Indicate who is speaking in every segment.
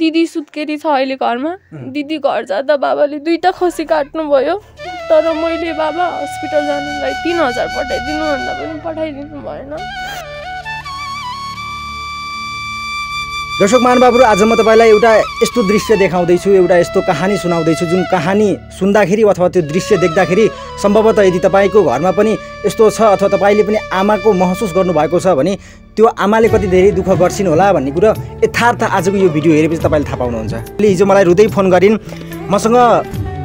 Speaker 1: दिदी सुत्केरी छ अहिले घरमा दिदी घर जाँदा बाबाले दुईवटा खसी काट्नुभयो तर मैले बाबा हस्पिटल जानुलाई तिन हजार पठाइदिनु भन्दा पनि पठाइदिनु भएन
Speaker 2: दर्शक महानुभावहरू आज म तपाईँलाई एउटा यस्तो दृश्य देखाउँदैछु एउटा यस्तो कहानी सुनाउँदैछु जुन कहानी सुन्दाखेरि अथवा त्यो दृश्य देख्दाखेरि सम्भवतः यदि तपाईँको घरमा पनि यस्तो छ अथवा तपाईँले पनि आमाको महसुस गर्नुभएको छ भने त्यो आमाले कति धेरै दुःख गर्छिन् होला भन्ने कुरो यथार्थ आजको यो भिडियो हेरेपछि तपाईँले थाहा पाउनुहुन्छ अहिले हिजो मलाई रुँदै फोन गरिन् मसँग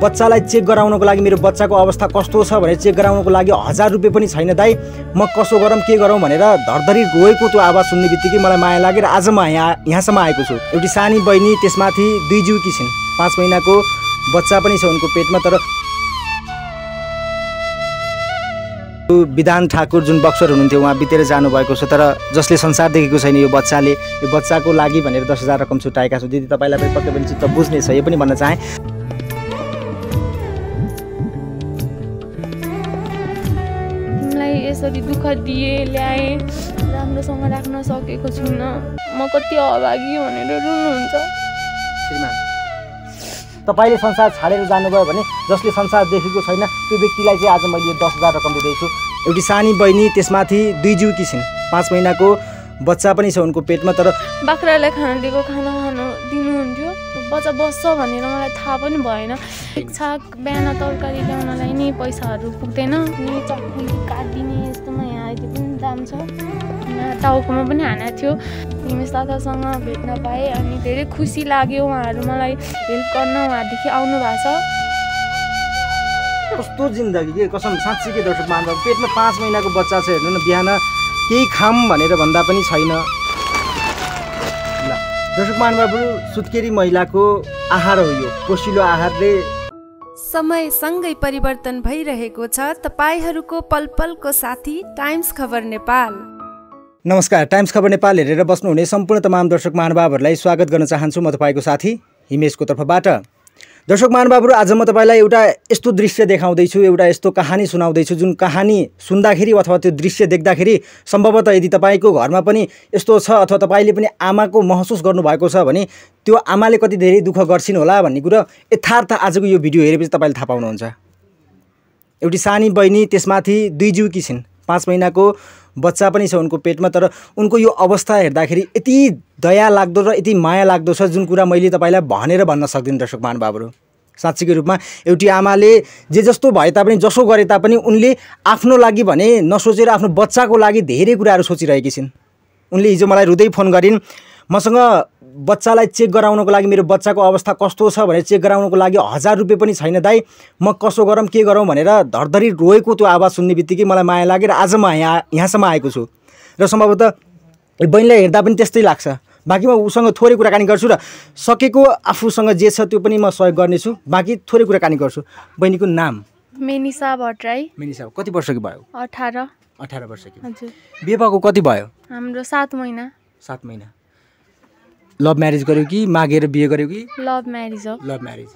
Speaker 2: बच्चालाई चेक गराउनको लागि मेरो बच्चाको अवस्था कस्तो छ भनेर चेक गराउनको लागि हजार रुपियाँ पनि छैन दाइ म कसो गरौँ के गरौँ भनेर धरधरी गएको त्यो आवाज सुन्ने बित्तिकै मलाई माया लागेर आज म यहाँ यहाँसम्म आएको छु एउटी सानी बहिनी त्यसमाथि दुई जिउकी छिन् पाँच महिनाको बच्चा पनि छ उनको पेटमा तर विधान ठाकुर जुन बक्सर हुनुहुन्थ्यो उहाँ बितेर जानुभएको छ तर जसले संसार देखेको छैन यो बच्चाले यो बच्चाको लागि भनेर दस हजार रकम छुट्याएका छौँ दिदी तपाईँलाई पनि पक्कै पनि चित्त बुझ्नेछ यो पनि भन्न चाहे
Speaker 1: यसरी दुःख दिए ल्याएँ राम्रोसँग राख्न सकेको छुइनँ म कति अभागी भनेर रुनुहुन्छ
Speaker 2: श्रीमान तपाईँले संसार छाडेर जानुभयो भने जसले संसार देखेको छैन त्यो व्यक्तिलाई चाहिँ आज मैले दस हजार रकम दिँदैछु एउटी सानी बहिनी त्यसमाथि दुई जिउकी छिन् पाँच महिनाको बच्चा पनि छ उनको पेटमा तर
Speaker 1: बाख्रालाई खाना दिएको खाना खानु दिनुहुन्थ्यो बच्चा बस्छ भनेर मलाई थाहा पनि भएन छाक बिहान तरकारी ल्याउनलाई नि पैसाहरू पुग्दैन नि चक्की काटिने यस्तोमा यहाँ अहिले पनि दाम छ टाउकोमा पनि हानेको थियो हिमेश दादासँग भेट्न पाएँ अनि धेरै खुसी लाग्यो उहाँहरू मलाई हेल्प गर्न उहाँदेखि आउनु भएको
Speaker 2: छ कस्तो जिन्दगी के कसम साँच्ची के दर्शक मान्दा पेटमा पाँच महिनाको बच्चा छ हेर्नु न बिहान केही खाम भनेर भन्दा पनि छैन ल दर्शक महानुभावहरू सुत्केरी महिलाको आहार हो यो पोसिलो आहारले
Speaker 1: समयसँगै परिवर्तन भइरहेको छ तपाईँहरूको पल पलको साथी टाइम्स खबर नेपाल
Speaker 2: नमस्कार टाइम्स खबर नेपाल हेरेर बस्नुहुने सम्पूर्ण तमाम दर्शक महानुभावहरूलाई स्वागत गर्न चाहन्छु म तपाईँको साथी हिमेशको तर्फबाट दर्शक महानुभावहरू आज म तपाईँलाई एउटा यस्तो दृश्य देखाउँदैछु एउटा यस्तो कहानी सुनाउँदैछु जुन कहानी सुन्दाखेरि अथवा त्यो दृश्य देख्दाखेरि सम्भवतः यदि तपाईँको घरमा पनि यस्तो छ अथवा तपाईँले पनि आमाको महसुस गर्नुभएको छ भने त्यो आमाले कति धेरै दुःख गर्छिन् होला भन्ने कुरो यथार्थ आजको यो भिडियो हेरेपछि तपाईँले थाहा पाउनुहुन्छ एउटी सानी बहिनी त्यसमाथि दुई जिउकी छिन् पाँच महिनाको बच्चा पनि छ उनको पेटमा तर उनको यो अवस्था हेर्दाखेरि यति दया लाग्दो र यति माया लाग्दो छ जुन कुरा मैले तपाईँलाई भनेर भन्न सक्दिनँ दर्शक महानुभावहरू साँच्चीको रूपमा एउटी आमाले जे जस्तो भए तापनि जसो गरे तापनि उनले आफ्नो लागि भने नसोचेर आफ्नो बच्चाको लागि धेरै कुराहरू सोचिरहेकी छिन् उनले हिजो मलाई रुँदै फोन गरिन् मसँग बच्चालाई चेक गराउनको लागि मेरो बच्चाको अवस्था कस्तो छ भनेर चेक गराउनको लागि हजार रुपियाँ पनि छैन दाइ म कसो गरौँ के गरौँ भनेर धरधरी रोएको त्यो आवाज सुन्ने बित्तिकै मलाई माया लागेर आज म यहाँ यहाँसम्म आएको छु र सम्भवतः बहिनीलाई हेर्दा पनि त्यस्तै लाग्छ बाँकी म उसँग थोरै कुराकानी गर्छु र सकेको आफूसँग जे छ त्यो पनि म सहयोग गर्नेछु बाँकी थोरै कुराकानी गर्छु बहिनीको नाम
Speaker 1: मेनिसा भट्टराई
Speaker 2: मेनिसा कति वर्षको भयो अठार अठार वर्षको बिहे भएको कति भयो
Speaker 1: हाम्रो सात महिना
Speaker 2: सात महिना लभ म्यारेज गर्यो कि मागेर बिहे गर्यो कि
Speaker 1: लभ म्यारेज हो
Speaker 2: लभ म्यारेज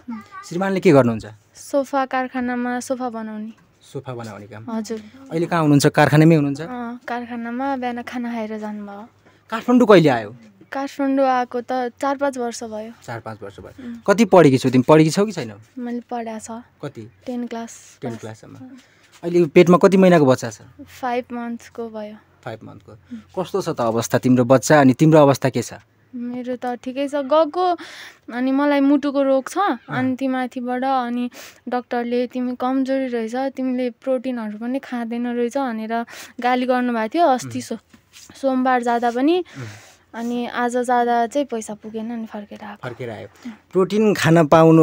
Speaker 2: श्रीमानले के गर्नुहुन्छ
Speaker 1: सोफा कारखानामा सोफा बनाउने
Speaker 2: सोफा बनाउने काम हजुर अहिले कहाँ हुनुहुन्छ कारखानामै हुनुहुन्छ
Speaker 1: कारखानामा बिहान खाना खाएर जानुभयो
Speaker 2: काठमाडौँ कहिले आयो
Speaker 1: काठमाडौँ आएको त चार पाँच वर्ष भयो चार पाँच वर्ष भयो
Speaker 2: कति पढेकी छौ तिमी पढेकी छौ कि छैनौ
Speaker 1: मैले पढाएको छ कति टेन क्लास
Speaker 2: टेन क्लाससम्म अहिले पेटमा कति महिनाको बच्चा छ
Speaker 1: फाइभ मन्थको भयो
Speaker 2: फाइभ मन्थको कस्तो छ त अवस्था तिम्रो बच्चा अनि तिम्रो अवस्था के छ
Speaker 1: मेरो त ठिकै छ गएको अनि मलाई मुटुको रोग छ अनि ती माथिबाट अनि डक्टरले तिमी कमजोरी रहेछ तिमीले प्रोटिनहरू पनि खाँदैन रहेछ भनेर गाली गर्नुभएको थियो अस्ति सो सोमबार जाँदा पनि अनि आज जाँदा चाहिँ पैसा पुगेन अनि फर्केर
Speaker 2: फर्केर आयो प्रोटिन खान पाउनु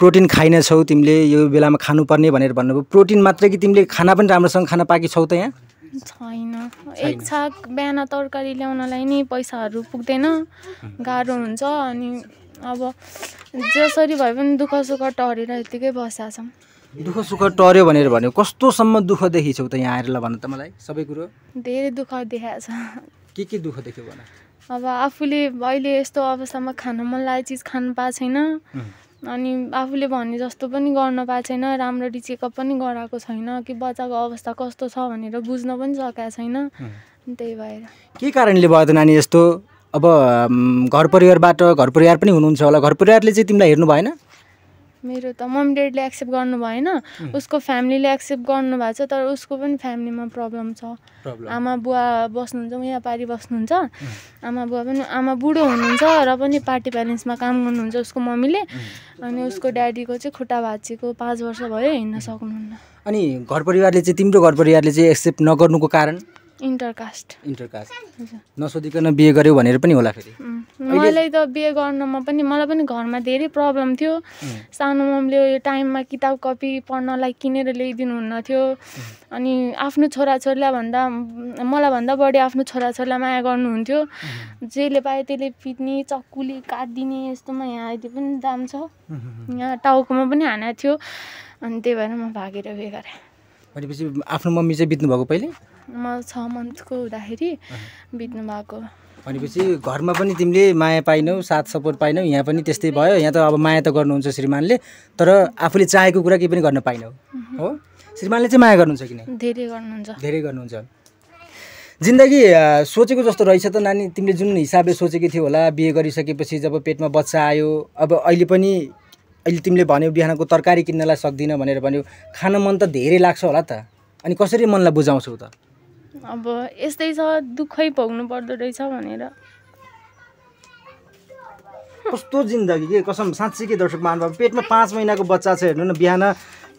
Speaker 2: प्रोटिन छौ तिमीले यो बेलामा खानुपर्ने भनेर भन्नुभयो प्रोटिन मात्रै कि तिमीले खाना पनि राम्रोसँग खान पाकि छौ त यहाँ छैन एक
Speaker 1: छाक बिहान तरकारी ल्याउनलाई नि पैसाहरू पुग्दैन गाह्रो हुन्छ अनि अब जसरी भए पनि दुःख सुख टरेर यतिकै बसेका छौँ
Speaker 2: दुःख सुख टर्यो भनेर भन्यो कस्तोसम्म दुःख देखिछौ त यहाँ आएर ल त मलाई सबै कुरो
Speaker 1: धेरै दुःख देखाएको छ
Speaker 2: के के दुःख देख्यो भन
Speaker 1: अब आफूले अहिले यस्तो अवस्थामा खान मन लागेको चिज खानु पाएको छैन अनि आफूले भने जस्तो पनि गर्न पाएको छैन राम्ररी चेकअप पनि गराएको छैन कि बच्चाको अवस्था कस्तो छ भनेर बुझ्न पनि सकेको छैन त्यही भएर
Speaker 2: के कारणले भयो त नानी यस्तो अब घर परिवारबाट घर परिवार पनि हुनुहुन्छ होला घर परिवारले चाहिँ तिमीलाई हेर्नु भएन
Speaker 1: मेरो त मम्मी ड्याडीले एक्सेप्ट गर्नु भएन उसको फ्यामिलीले एक्सेप्ट गर्नु भएको छ तर उसको पनि फ्यामिलीमा प्रब्लम छ आमा बुवा बस्नुहुन्छ यहाँ पारि बस्नुहुन्छ आमा बुवा पनि आमा बुढो हुनुहुन्छ र पनि पार्टी ब्यालेन्समा काम गर्नुहुन्छ उसको मम्मीले अनि उसको ड्याडीको चाहिँ खुट्टा भाँचेको पाँच वर्ष भयो हिँड्न सक्नुहुन्न
Speaker 2: अनि घर परिवारले चाहिँ तिम्रो घर परिवारले चाहिँ एक्सेप्ट नगर्नुको कारण
Speaker 1: इन्टरकास्ट
Speaker 2: इन्टरकास्ट नसोधिकन बिहे गर्यो भनेर पनि होला फेरि
Speaker 1: मैले त बिहे गर्नमा पनि मलाई पनि घरमा धेरै प्रब्लम थियो सानो ममले यो टाइममा किताब कपी पढ्नलाई किनेर ल्याइदिनु थियो अनि आफ्नो छोराछोरीलाई भन्दा मलाई भन्दा बढी आफ्नो छोराछोरीलाई माया गर्नुहुन्थ्यो जेले पायो त्यसले पिट्ने चक्कुले काटिदिने यस्तोमा यहाँ अहिले पनि दाम छ यहाँ टाउकोमा पनि हाना थियो अनि त्यही भएर म भागेर बिहे गरेँ
Speaker 2: भनेपछि आफ्नो मम्मी चाहिँ बित्नुभएको पहिले
Speaker 1: म छ मन्थको हुँदाखेरि बित्नु भएको
Speaker 2: भनेपछि घरमा पनि तिमीले माया पाइनौ साथ सपोर्ट पाइनौ यहाँ पनि त्यस्तै भयो यहाँ त अब माया त गर्नुहुन्छ श्रीमानले तर आफूले चाहेको कुरा केही पनि गर्न पाइनौ हो श्रीमानले चाहिँ माया गर्नुहुन्छ किन
Speaker 1: धेरै गर्नुहुन्छ
Speaker 2: धेरै गर्नुहुन्छ जिन्दगी सोचेको जस्तो रहेछ त नानी तिमीले जुन हिसाबले सोचेको थियो होला बिहे गरिसकेपछि जब पेटमा बच्चा आयो अब अहिले पनि अहिले तिमीले भन्यौ बिहानको तरकारी किन्नलाई सक्दिनँ भनेर भन्यो खान मन त धेरै लाग्छ होला त अनि कसरी मनलाई बुझाउँछौ त
Speaker 1: अब यस्तै छ दुःखै भोग्नु पर्दो रहेछ भनेर
Speaker 2: कस्तो जिन्दगी के कसम के दर्शक महानुभाव पेटमा पाँच महिनाको बच्चा छ हेर्नु न बिहान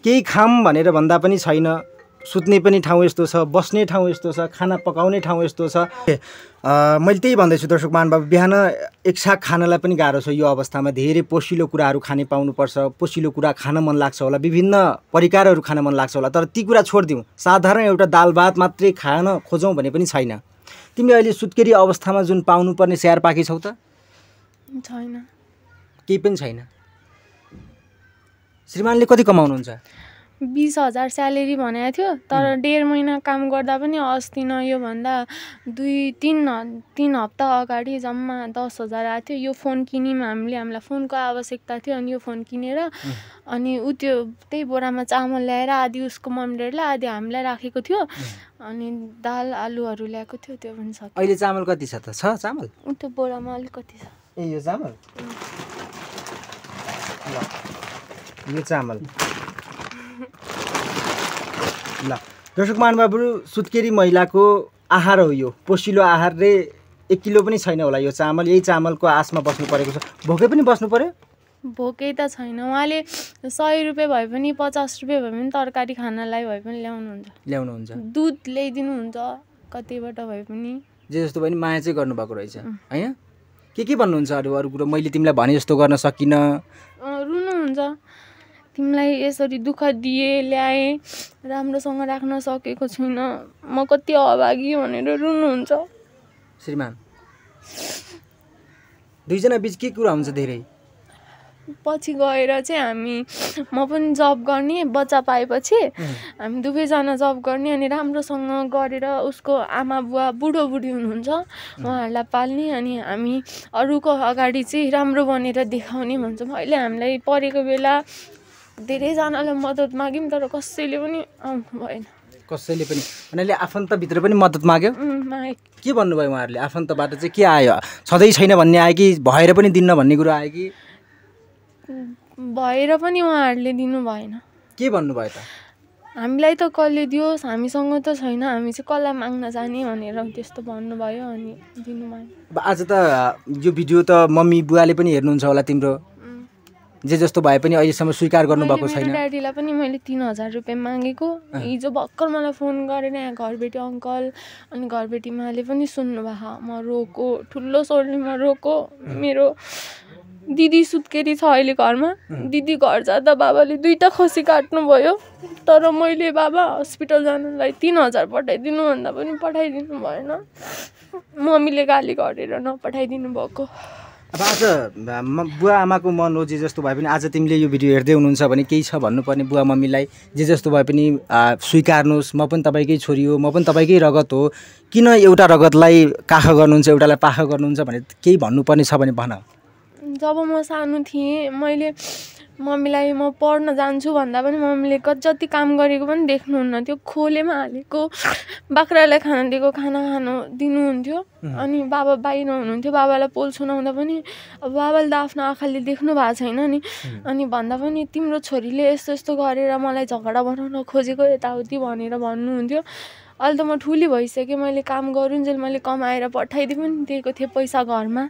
Speaker 2: केही खाम भनेर भन्दा पनि छैन सुत्ने पनि ठाउँ यस्तो छ बस्ने ठाउँ यस्तो छ खाना पकाउने ठाउँ यस्तो छ मैले त्यही भन्दैछु दर्शक महानुभाव बिहान एक साग खानलाई पनि गाह्रो छ यो अवस्थामा धेरै पोसिलो कुराहरू खाने पाउनुपर्छ पोसिलो कुरा खान मन लाग्छ होला विभिन्न परिकारहरू खान मन लाग्छ होला तर ती कुरा छोडिदिउँ साधारण एउटा दाल भात मात्रै खान खोजौँ भने पनि छैन तिमी अहिले सुत्केरी अवस्थामा जुन पाउनुपर्ने स्याहार पाकी छौ त छैन केही पनि छैन श्रीमानले कति कमाउनुहुन्छ
Speaker 1: बिस हजार स्यालेरी भनेको थियो तर डेढ महिना काम गर्दा पनि अस्ति न योभन्दा दुई तिन तिन हप्ता अगाडि जम्मा दस हजार आएको थियो यो फोन किन्यौँ हामीले हामीलाई फोनको आवश्यकता थियो अनि यो फोन किनेर अनि ऊ त्यो त्यही बोरामा चामल ल्याएर आधी उसको मम्मी ड्याडीलाई आधी हामीलाई राखेको थियो अनि दाल आलुहरू ल्याएको थियो त्यो पनि छ अहिले
Speaker 2: चामल कति छ त छ चामल
Speaker 1: त्यो बोरामा अलिकति छ
Speaker 2: ए यो चामल यो चामल ल दर्शक महानुभावहरू सुत्केरी महिलाको आहार हो यो पोसिलो आहारले एक किलो पनि छैन होला यो चामल यही चामलको आशमा बस्नु परेको छ भोकै पनि बस्नु पऱ्यो
Speaker 1: भोकै त छैन उहाँले सय रुपियाँ भए पनि पचास रुपियाँ भए पनि तरकारी खानलाई भए पनि ल्याउनुहुन्छ ल्याउनुहुन्छ दुध ल्याइदिनुहुन्छ कतिबाट भए पनि
Speaker 2: जे जस्तो भए पनि माया चाहिँ गर्नुभएको रहेछ होइन के के भन्नुहुन्छ अरू अरू कुरो मैले तिमीलाई भने जस्तो गर्न सकिनँ
Speaker 1: रुनुहुन्छ तिमीलाई यसरी दुःख दिएँ ल्याएँ राम्रोसँग राख्न सकेको छुइनँ म कति अभागी भनेर रुनुहुन्छ
Speaker 2: श्रीमान दुईजना बिच के कुरा हुन्छ धेरै
Speaker 1: पछि गएर चाहिँ हामी म पनि जब गर्ने बच्चा पाएपछि हामी दुवैजना जब गर्ने अनि राम्रोसँग गरेर उसको आमा बुवा बुढो बुढी हुनुहुन्छ उहाँहरूलाई पाल्ने अनि हामी अरूको अगाडि चाहिँ राम्रो बनेर देखाउने भन्छौँ अहिले हामीलाई परेको बेला धेरैजनालाई मद्दत माग्यौँ तर कसैले पनि आउनु भएन
Speaker 2: कसैले पनि उनीहरूले आफन्तभित्र पनि मद्दत माग्यो के भन्नुभयो उहाँहरूले आफन्तबाट चाहिँ के आयो छँदै छैन भन्ने आयो कि भएर पनि दिन्न भन्ने कुरो आयो कि
Speaker 1: भएर पनि उहाँहरूले दिनु भएन
Speaker 2: के भन्नुभयो त
Speaker 1: हामीलाई त कसले दियोस् हामीसँग त छैन हामी चाहिँ कसलाई माग्न जाने भनेर त्यस्तो भन्नुभयो अनि दिनु भयो
Speaker 2: आज त यो भिडियो त मम्मी बुवाले पनि हेर्नुहुन्छ होला तिम्रो जे जस्तो भए पनि अहिलेसम्म स्वीकार गर्नुभएको छैन
Speaker 1: ड्याडीलाई पनि मैले तिन हजार रुपियाँ मागेको हिजो भर्खर मलाई फोन गरेर यहाँ घरबेटी अङ्कल अनि घरबेटी माले पनि सुन्नुभएको म रोको ठुलो स्वरले म रोको मेरो दिदी सुत्केरी छ अहिले घरमा दिदी घर जाँदा बाबाले दुईवटा खसी काट्नुभयो तर मैले बाबा हस्पिटल जानुलाई तिन हजार पठाइदिनु भन्दा पनि पठाइदिनु भएन मम्मीले गाली गरेर नपठाइदिनु भएको
Speaker 2: अब आज बुवा आमाको मन हो जे जस्तो भए पनि आज तिमीले यो भिडियो हेर्दै हुनुहुन्छ भने केही छ भन्नुपर्ने बुवा मम्मीलाई जे जस्तो भए पनि स्वीकार्नुहोस् म पनि तपाईँकै छोरी हो म पनि तपाईँकै रगत हो किन एउटा रगतलाई काख गर्नुहुन्छ एउटालाई पाखा गर्नुहुन्छ भने केही भन्नुपर्ने छ भने भन
Speaker 1: जब म सानो थिएँ मैले मम्मीलाई म पढ्न जान्छु भन्दा पनि मम्मीले जति काम गरेको पनि देख्नुहुन्न त्यो खोलेमा हालेको बाख्रालाई खाना दिएको खाना खानु दिनुहुन्थ्यो अनि बाबा बाहिर हुनुहुन्थ्यो बाबालाई पोल सुनाउँदा पनि अब बाबाले त आफ्नो आँखाले देख्नु भएको छैन नि अनि भन्दा पनि तिम्रो छोरीले यस्तो यस्तो गरेर मलाई झगडा बनाउन खोजेको यताउति भनेर भन्नुहुन्थ्यो अहिले त म ठुली भइसकेँ मैले काम गरुन्जेल मैले कमाएर पठाइदिए पनि दिएको थिएँ पैसा घरमा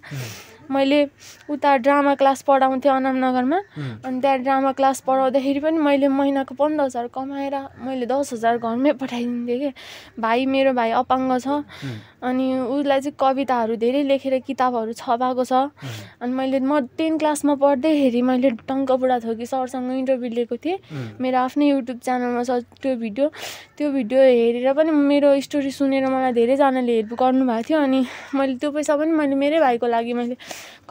Speaker 1: मैले उता ड्रामा क्लास पढाउँथेँ अनामनगरमा अनि त्यहाँ ड्रामा क्लास पढाउँदाखेरि पनि मैले महिनाको पन्ध्र हजार कमाएर मैले दस हजार घरमै पठाइदिन्थेँ कि भाइ मेरो भाइ अपाङ्ग छ अनि उसलाई चाहिँ कविताहरू धेरै लेखेर किताबहरू छपाएको छ अनि मैले म टेन क्लासमा पढ्दैखेरि मैले टङ्क बुढा थोकी सरसँग इन्टरभ्यू लिएको थिएँ मेरो आफ्नै युट्युब च्यानलमा छ त्यो भिडियो त्यो भिडियो हेरेर पनि मेरो स्टोरी सुनेर मलाई धेरैजनाले हेल्प गर्नुभएको थियो अनि मैले त्यो पैसा पनि मैले मेरै भाइको लागि मैले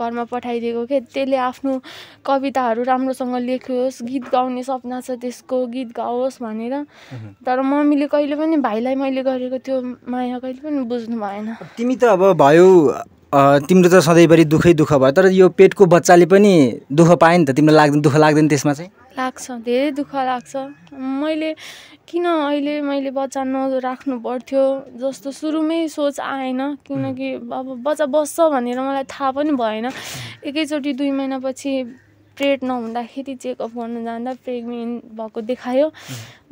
Speaker 1: घरमा पठाइदिएको के त्यसले आफ्नो कविताहरू राम्रोसँग लेखोस् गीत गाउने सपना छ त्यसको गीत गाओस् भनेर तर मम्मीले कहिले पनि भाइलाई मैले गरेको त्यो माया कहिले पनि बुझ्नु भएन
Speaker 2: तिमी त अब भयो तिम्रो त सधैँभरि दुःखै दुःख भयो तर यो पेटको बच्चाले पनि दुःख पायो नि त तिमीलाई लाग्दैन दुःख लाग्दैन त्यसमा चाहिँ
Speaker 1: लाग्छ धेरै दुःख लाग्छ मैले किन अहिले मैले बच्चा नराख्नु पर्थ्यो जस्तो सुरुमै सोच आएन किनकि अब बच्चा बस्छ भनेर मलाई थाहा पनि भएन एकैचोटि दुई महिनापछि प्रेड नहुँदाखेरि चेकअप गर्नु जाँदा प्रेग्नेन्ट भएको देखायो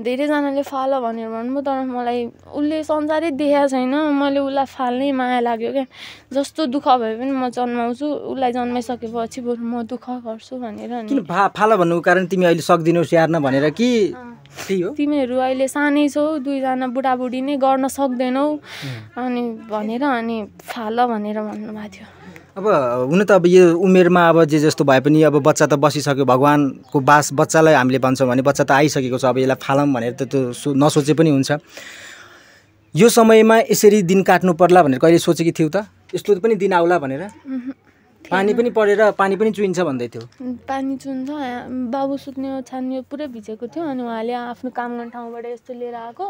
Speaker 1: धेरैजनाले फाल भनेर भन्नुभयो तर मलाई उसले संसारै देखाएको छैन मैले उसलाई फाल्नै माया लाग्यो क्या जस्तो दुःख भए पनि म जन्माउँछु उसलाई जन्माइसकेपछि बरु म दुःख गर्छु भनेर
Speaker 2: फाल भन्नुको कारण तिमी अहिले सक्दिनौ स्याहार्न भनेर कि
Speaker 1: तिमीहरू अहिले सानै छौ दुईजना बुढाबुढी नै गर्न सक्दैनौ अनि भनेर अनि फाल भनेर भन्नुभएको थियो
Speaker 2: अब हुन त अब यो उमेरमा अब जे जस्तो भए पनि अब बच्चा त बसिसक्यो भगवान्को बास बच्चालाई हामीले भन्छौँ भने बच्चा त आइसकेको छ अब यसलाई फालौँ भनेर त त्यो नसोचे पनि हुन्छ यो समयमा यसरी दिन काट्नु पर्ला भनेर कहिले सोचेकी थियौ त यस्तो पनि दिन आउला भनेर पानी पनि परेर पानी पनि चुहिन्छ भन्दै थियो
Speaker 1: पानी चुन्छ बाबु सुत्ने ओछ्यान्ने पुरै भिजेको थियो अनि उहाँले आफ्नो काम गर्ने ठाउँबाट यस्तो लिएर आएको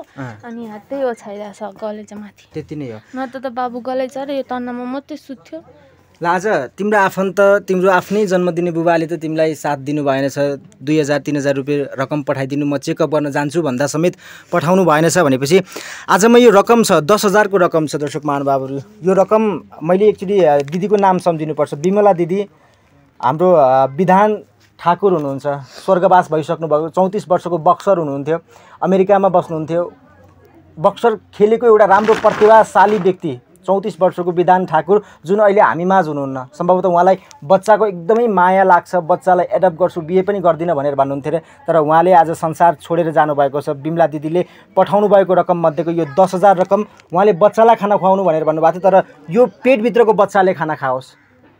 Speaker 1: अनि हातै ओछ्याइरहेको छ गलेजा माथि त्यति नै हो न त बाबु छ र यो तन्नामा मात्रै सुत्थ्यो
Speaker 2: ल आज तिम्रो आफन्त तिम्रो आफ्नै जन्मदिने बुबाले त तिमीलाई साथ दिनु भएन छ दुई हजार तिन हजार रुपियाँ रकम पठाइदिनु म चेकअप गर्न जान्छु भन्दा समेत पठाउनु भएन छ भनेपछि आजमा यो रकम छ दस हजारको रकम छ दर्शक महानुभावहरू यो रकम मैले एक्चुली दिदीको नाम सम्झिनुपर्छ बिमला दिदी हाम्रो विधान ठाकुर हुनुहुन्छ स्वर्गवास भइसक्नुभएको चौतिस वर्षको बक्सर हुनुहुन्थ्यो अमेरिकामा बस्नुहुन्थ्यो बक्सर खेलेको एउटा राम्रो प्रतिभाशाली व्यक्ति चौतिस वर्षको विधान ठाकुर जुन अहिले हामी माझ हुनुहुन्न सम्भवतः उहाँलाई बच्चाको एकदमै माया लाग्छ बच्चालाई एडप्ट गर्छु बिहे पनि गर्दिनँ भनेर भन्नुहुन्थ्यो अरे तर उहाँले आज संसार छोडेर जानुभएको छ बिमला दिदीले पठाउनु भएको रकम मध्येको यो दस हजार रकम उहाँले बच्चालाई खाना खुवाउनु भनेर भन्नुभएको थियो तर यो पेटभित्रको बच्चाले खाना खाओस्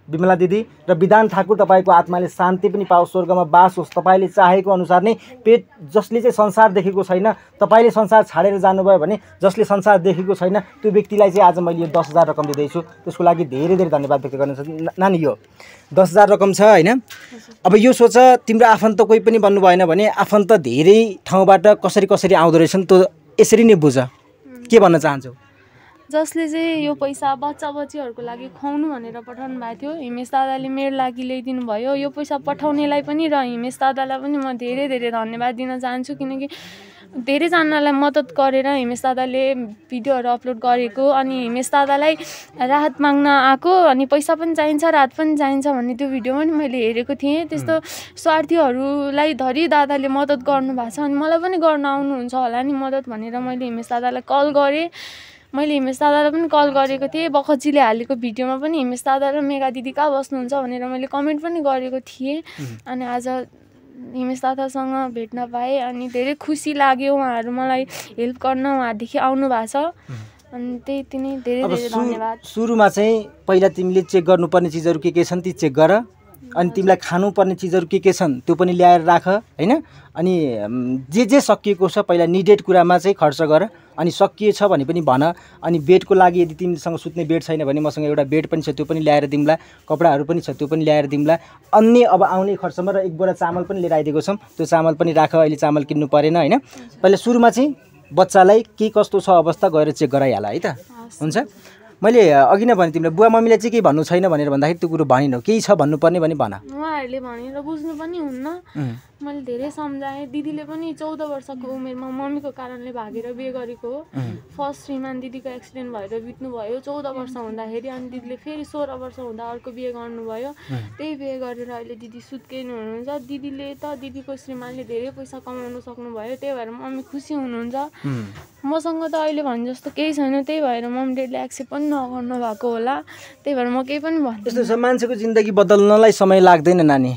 Speaker 2: विमला दिदी र विधान ठाकुर तपाईँको आत्माले शान्ति पनि पाओस् स्वर्गमा बास होस् तपाईँले चाहेको अनुसार नै पेट जसले चाहिँ संसार देखेको छैन तपाईँले संसार छाडेर जानुभयो भने जसले संसार देखेको छैन त्यो व्यक्तिलाई चाहिँ आज मैले यो दस हजार रकम दिँदैछु त्यसको लागि धेरै धेरै धन्यवाद व्यक्त गर्न सक्छु नानी यो दस हजार रकम छ होइन अब यो सोच तिम्रो आफन्त कोही पनि बन्नु भएन भने आफन्त धेरै ठाउँबाट कसरी कसरी आउँदो रहेछन् त्यो यसरी नै बुझ के भन्न चाहन्छौ
Speaker 1: जसले चाहिँ यो पैसा बच्चा बच्चीहरूको लागि खुवाउनु भनेर पठाउनु भएको थियो हिमेश दादाले मेरो लागि ल्याइदिनु भयो यो पैसा पठाउनेलाई पनि र हिमेश दादालाई पनि म धेरै धेरै धन्यवाद दिन चाहन्छु किनकि धेरैजनालाई मद्दत गरेर हिमेश दादाले भिडियोहरू अपलोड गरेको अनि हिमेश दादालाई राहत माग्न आएको अनि पैसा पनि चाहिन्छ राहत पनि चाहिन्छ भन्ने त्यो भिडियो पनि मैले हेरेको थिएँ त्यस्तो स्वार्थीहरूलाई धरि दादाले मद्दत गर्नुभएको छ अनि मलाई पनि गर्न आउनुहुन्छ होला नि मद्दत भनेर मैले हिमेश दादालाई कल गरेँ मैले हिमेश दादालाई पनि कल गरेको थिएँ बखजीले हालेको भिडियोमा पनि हिमेश दादा र मेगा दिदी कहाँ बस्नुहुन्छ भनेर मैले कमेन्ट पनि गरेको थिएँ अनि आज हिमेश दादासँग भेट्न पाएँ अनि धेरै खुसी लाग्यो उहाँहरू मलाई हेल्प गर्न उहाँदेखि आउनु भएको छ अनि त्यही नै धेरै धेरै धन्यवाद
Speaker 2: सुरुमा चाहिँ पहिला तिमीले चेक गर्नुपर्ने चिजहरू के के छन् ती चेक गर अनि तिमीलाई खानुपर्ने चिजहरू के के छन् त्यो पनि ल्याएर राख होइन अनि जे जे सकिएको छ पहिला निडेड कुरामा चाहिँ खर्च गर अनि सकिएछ भने पनि भन अनि बेडको लागि यदि तिमीसँग सुत्ने बेड छैन भने मसँग एउटा बेड पनि छ त्यो पनि ल्याएर दिउँला कपडाहरू पनि छ त्यो पनि ल्याएर दिउँला अन्य अब आउने खर्चमा र एक बोरा चामल पनि लिएर आइदिएको छौँ त्यो चामल पनि राख अहिले चामल किन्नु परेन होइन पहिला सुरुमा चाहिँ बच्चालाई के कस्तो छ अवस्था गएर चेक गराइहाल है त हुन्छ मैले अघि नै भने तिमीलाई बुवा मम्मीलाई चाहिँ केही भन्नु छैन भनेर भन्दाखेरि त्यो कुरो भनिनौ केही छ भन्नुपर्ने भने भन
Speaker 1: उहाँहरूले भनेर बुझ्नु पनि हुन्न मैले धेरै सम्झाएँ दिदीले पनि चौध वर्षको उमेरमा मम्मीको कारणले भागेर बिहे गरेको हो फर्स्ट श्रीमान दिदीको एक्सिडेन्ट भएर बित्नुभयो चौध वर्ष हुँदाखेरि अनि दिदीले फेरि सोह्र वर्ष हुँदा अर्को बिहे गर्नुभयो त्यही बिहे गरेर अहिले दिदी सुत्केन हुनुहुन्छ दिदीले त दिदीको श्रीमानले धेरै पैसा कमाउनु सक्नुभयो त्यही भएर मम्मी खुसी हुनुहुन्छ मसँग त अहिले भने जस्तो केही छैन त्यही भएर मम्मी डेडले एक्सेप्ट पनि नगर्नु भएको होला त्यही भएर म केही पनि भन्छु
Speaker 2: मान्छेको जिन्दगी बदल्नलाई समय लाग्दैन नानी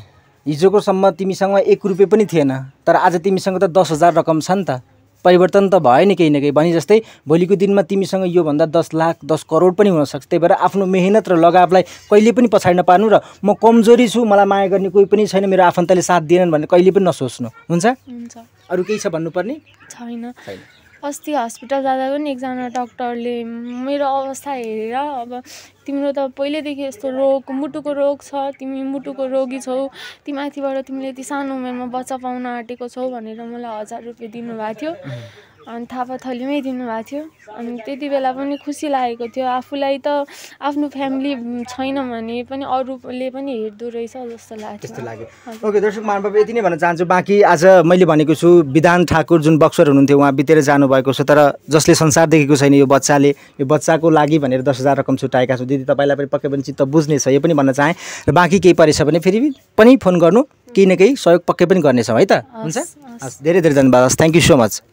Speaker 2: सम्म तिमीसँग एक रुपियाँ पनि थिएन तर आज तिमीसँग त दस हजार रकम छ नि त परिवर्तन त भयो नि केही न केही भने जस्तै भोलिको दिनमा तिमीसँग योभन्दा दस लाख दस करोड पनि हुनसक्छ त्यही भएर आफ्नो मेहनत र लगावलाई कहिले पनि पछाडि नपार्नु र म कमजोरी छु मलाई माया गर्ने कोही पनि छैन मेरो आफन्तले साथ दिएनन् भने कहिले पनि नसोच्नु हुन्छ अरू केही छ भन्नुपर्ने
Speaker 1: छैन अस्ति हस्पिटल जाँदा पनि एकजना डक्टरले मेरो अवस्था हेरेर अब तिम्रो त पहिल्यैदेखि यस्तो रोग मुटुको रोग छ तिमी मुटुको रोगी छौ तिमी माथिबाट तिमीले यति सानो उमेरमा बच्चा पाउन आँटेको छौ भनेर मलाई हजार रुपियाँ दिनुभएको थियो अनि थापा थलीमै दिनुभएको थियो अनि त्यति बेला पनि खुसी लागेको थियो आफूलाई त आफ्नो फ्यामिली छैन भने पनि अरूले पनि हेर्दो रहेछ जस्तो लाग्यो
Speaker 2: जस्तो लाग्यो ओके दर्शक महानुभाव यति नै भन्न चाहन्छु बाँकी आज मैले भनेको छु विधान ठाकुर जुन बक्सर हुनुहुन्थ्यो उहाँ बितेर जानुभएको छ तर जसले संसार देखेको छैन यो बच्चाले यो बच्चाको लागि भनेर दस हजार रकम छुट्याएका छु दिदी तपाईँलाई पनि पक्कै पनि चित्त बुझ्ने छ यो पनि भन्न चाहेँ र बाँकी केही परेछ भने फेरि पनि फोन गर्नु केही न केही सहयोग पक्कै पनि गर्नेछौँ है त हुन्छ हस् धेरै धेरै धन्यवाद हस् थ्याङ्क यू सो मच